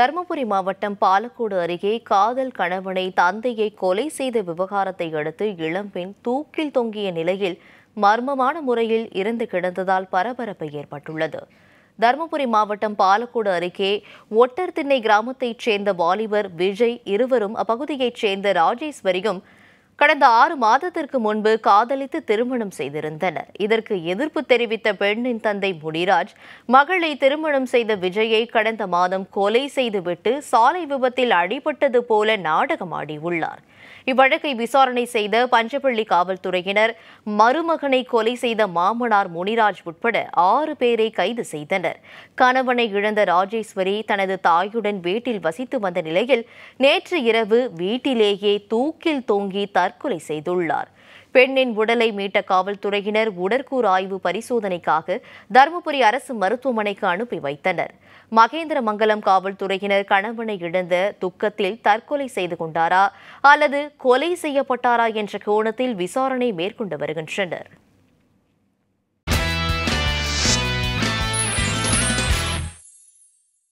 தருமபுரி மாவட்டம் பாலக்கோடு அருகே காதல் கணவனை தந்தையை கொலை செய்த விவகாரத்தை அடுத்து இளம்பெண் தூக்கில் தொங்கிய நிலையில் மர்மமான முறையில் இறந்து கிடந்ததால் பரபரப்பு ஏற்பட்டுள்ளது தருமபுரி மாவட்டம் பாலக்கோடு அருகே ஒட்டர்திண்ணை கிராமத்தைச் சேர்ந்த வாலிபர் விஜய் இருவரும் அப்பகுதியைச் சேர்ந்த ராஜேஸ்வரியும் கடந்த ஆறு மாதத்திற்கு முன்பு காதலித்து திருமணம் செய்திருந்தனர் இதற்கு எதிர்ப்பு தெரிவித்த பெண்ணின் தந்தை முடிராஜ் மகளை திருமணம் செய்த விஜயை கடந்த மாதம் கொலை செய்துவிட்டு சாலை விபத்தில் அடிபட்டது போல நாடகமாடியுள்ளார் இவ்வழக்கை விசாரணை செய்த பஞ்சப்பள்ளி காவல்துறையினர் மருமகனை கொலை செய்த மாமனார் முனிராஜ் உட்பட ஆறு பேரை கைது செய்தனர் கணவனை இழந்த ராஜேஸ்வரி தனது தாயுடன் வீட்டில் வசித்து வந்த நிலையில் நேற்று இரவு வீட்டிலேயே தூக்கில் தொங்கி தர தற்கொலை செய்துள்ளார் பெண்ணின் உடலை மீட்ட காவல்துறையினர் உடற்கூறு ஆய்வு பரிசோதனைக்காக தருமபுரி அரசு மருத்துவமனைக்கு அனுப்பி வைத்தனர் மகேந்திரமங்கலம் காவல்துறையினர் கணவனை இழந்த துக்கத்தில் தற்கொலை செய்து கொண்டாரா அல்லது கொலை செய்யப்பட்டாரா என்ற கோணத்தில் விசாரணை மேற்கொண்டு வருகின்றனர்